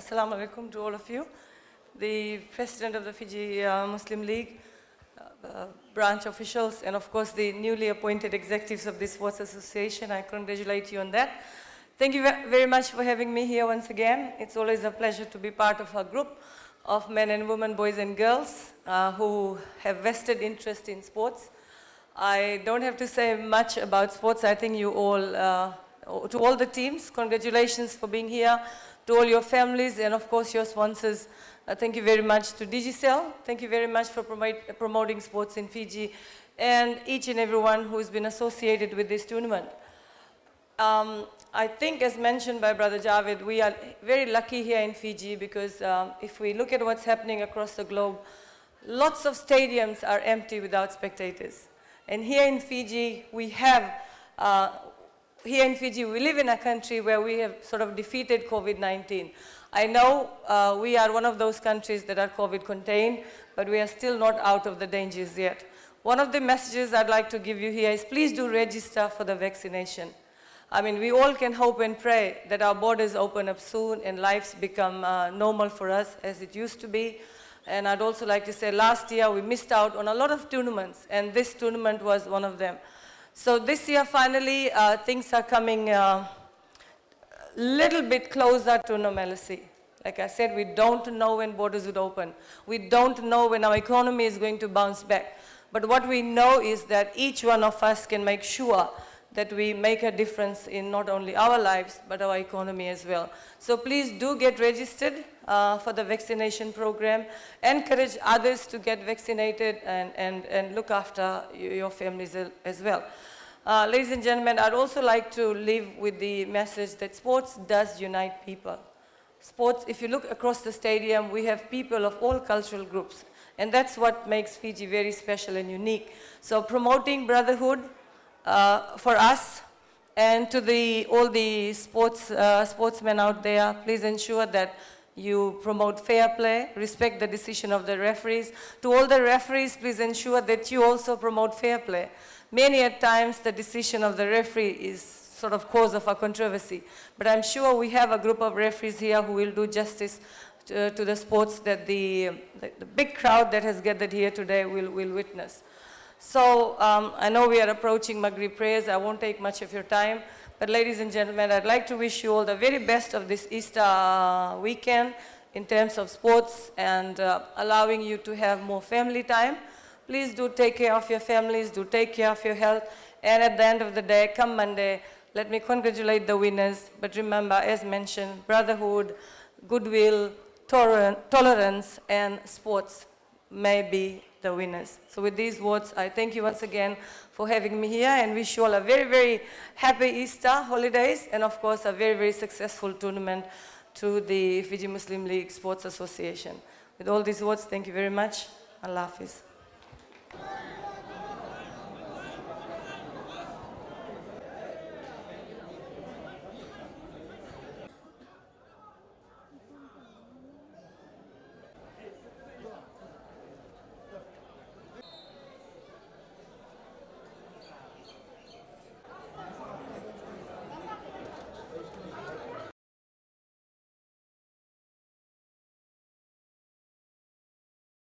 Assalamu alaikum to all of you. The president of the Fiji uh, Muslim League, uh, uh branch officials, and of course the newly appointed executives of the Sports Association, I congratulate you on that. Thank you very much for having me here once again. It's always a pleasure to be part of a group of men and women, boys and girls, uh, who have vested interest in sports. I don't have to say much about sports. I think you all, uh, to all the teams, congratulations for being here to all your families and of course your sponsors. Uh, thank you very much to Digicel. Thank you very much for promote, promoting sports in Fiji and each and everyone who's been associated with this tournament. Um, I think as mentioned by Brother Javed, we are very lucky here in Fiji because um, if we look at what's happening across the globe, lots of stadiums are empty without spectators. And here in Fiji, we have uh, here in Fiji, we live in a country where we have sort of defeated COVID-19. I know uh, we are one of those countries that are COVID contained, but we are still not out of the dangers yet. One of the messages I'd like to give you here is please do register for the vaccination. I mean, we all can hope and pray that our borders open up soon and lives become uh, normal for us as it used to be. And I'd also like to say last year we missed out on a lot of tournaments, and this tournament was one of them. So this year, finally, uh, things are coming a uh, little bit closer to normalcy. Like I said, we don't know when borders would open. We don't know when our economy is going to bounce back. But what we know is that each one of us can make sure that we make a difference in not only our lives, but our economy as well. So please do get registered uh, for the vaccination program. Encourage others to get vaccinated and, and, and look after your families as well. Uh, ladies and gentlemen, I'd also like to leave with the message that sports does unite people. Sports, if you look across the stadium, we have people of all cultural groups. And that's what makes Fiji very special and unique. So promoting brotherhood, uh, for us. And to the, all the sports, uh, sportsmen out there, please ensure that you promote fair play, respect the decision of the referees. To all the referees, please ensure that you also promote fair play. Many at times, the decision of the referee is sort of cause of a controversy. But I'm sure we have a group of referees here who will do justice to, uh, to the sports that the, the, the big crowd that has gathered here today will, will witness. So um, I know we are approaching Maghrib prayers. I won't take much of your time. But ladies and gentlemen, I'd like to wish you all the very best of this Easter uh, weekend in terms of sports and uh, allowing you to have more family time. Please do take care of your families, do take care of your health. And at the end of the day, come Monday, let me congratulate the winners. But remember, as mentioned, brotherhood, goodwill, tolerance, and sports may be the winners. So with these words, I thank you once again for having me here and wish you all a very, very happy Easter holidays and of course a very, very successful tournament to the Fiji Muslim League Sports Association. With all these words, thank you very much. Allah Hafiz.